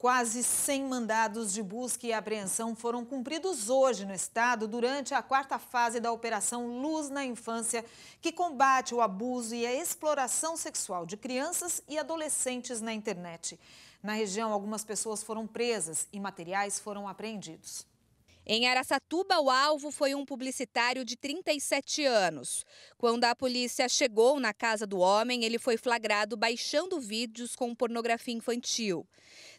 Quase 100 mandados de busca e apreensão foram cumpridos hoje no estado durante a quarta fase da Operação Luz na Infância, que combate o abuso e a exploração sexual de crianças e adolescentes na internet. Na região, algumas pessoas foram presas e materiais foram apreendidos. Em Araçatuba, o alvo foi um publicitário de 37 anos. Quando a polícia chegou na casa do homem, ele foi flagrado baixando vídeos com pornografia infantil.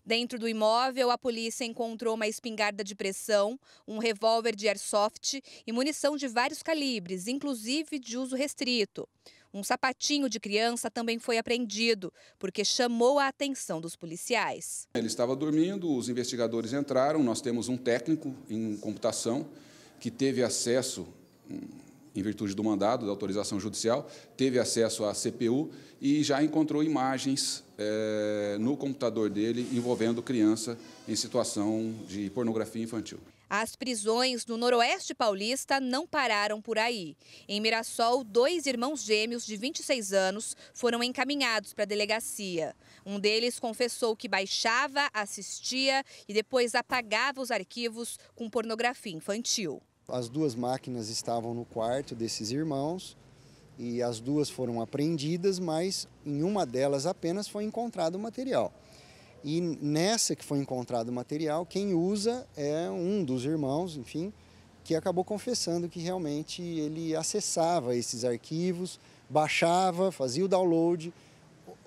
Dentro do imóvel, a polícia encontrou uma espingarda de pressão, um revólver de airsoft e munição de vários calibres, inclusive de uso restrito. Um sapatinho de criança também foi apreendido, porque chamou a atenção dos policiais. Ele estava dormindo, os investigadores entraram, nós temos um técnico em computação que teve acesso em virtude do mandado, da autorização judicial, teve acesso à CPU e já encontrou imagens é, no computador dele envolvendo criança em situação de pornografia infantil. As prisões no noroeste paulista não pararam por aí. Em Mirassol, dois irmãos gêmeos de 26 anos foram encaminhados para a delegacia. Um deles confessou que baixava, assistia e depois apagava os arquivos com pornografia infantil. As duas máquinas estavam no quarto desses irmãos e as duas foram apreendidas, mas em uma delas apenas foi encontrado o material. E nessa que foi encontrado o material, quem usa é um dos irmãos, enfim, que acabou confessando que realmente ele acessava esses arquivos, baixava, fazia o download,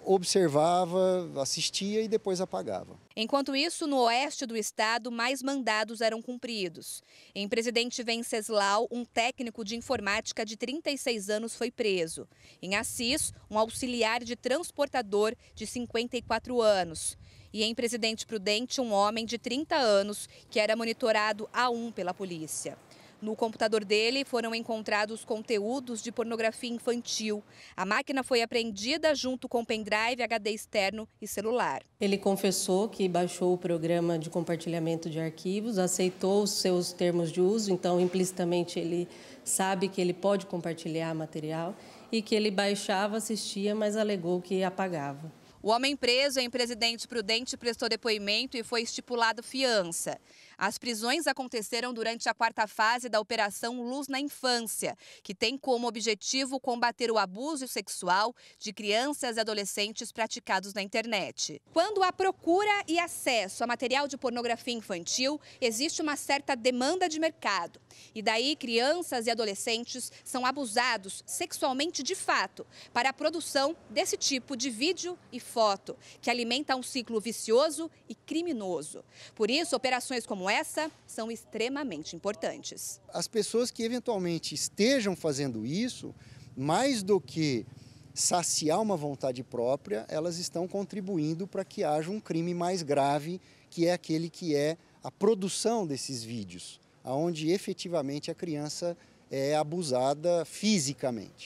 observava, assistia e depois apagava. Enquanto isso, no oeste do estado, mais mandados eram cumpridos. Em Presidente Venceslau, um técnico de informática de 36 anos foi preso. Em Assis, um auxiliar de transportador de 54 anos e em Presidente Prudente, um homem de 30 anos que era monitorado a um pela polícia. No computador dele foram encontrados conteúdos de pornografia infantil. A máquina foi apreendida junto com pendrive, HD externo e celular. Ele confessou que baixou o programa de compartilhamento de arquivos, aceitou os seus termos de uso, então implicitamente ele sabe que ele pode compartilhar material e que ele baixava, assistia, mas alegou que apagava. O homem preso em Presidente Prudente prestou depoimento e foi estipulado fiança. As prisões aconteceram durante a quarta fase da Operação Luz na Infância, que tem como objetivo combater o abuso sexual de crianças e adolescentes praticados na internet. Quando há procura e acesso a material de pornografia infantil, existe uma certa demanda de mercado. E daí, crianças e adolescentes são abusados sexualmente de fato para a produção desse tipo de vídeo e foto, que alimenta um ciclo vicioso e criminoso. Por isso, operações como como essa são extremamente importantes. As pessoas que eventualmente estejam fazendo isso, mais do que saciar uma vontade própria, elas estão contribuindo para que haja um crime mais grave, que é aquele que é a produção desses vídeos, aonde efetivamente a criança é abusada fisicamente.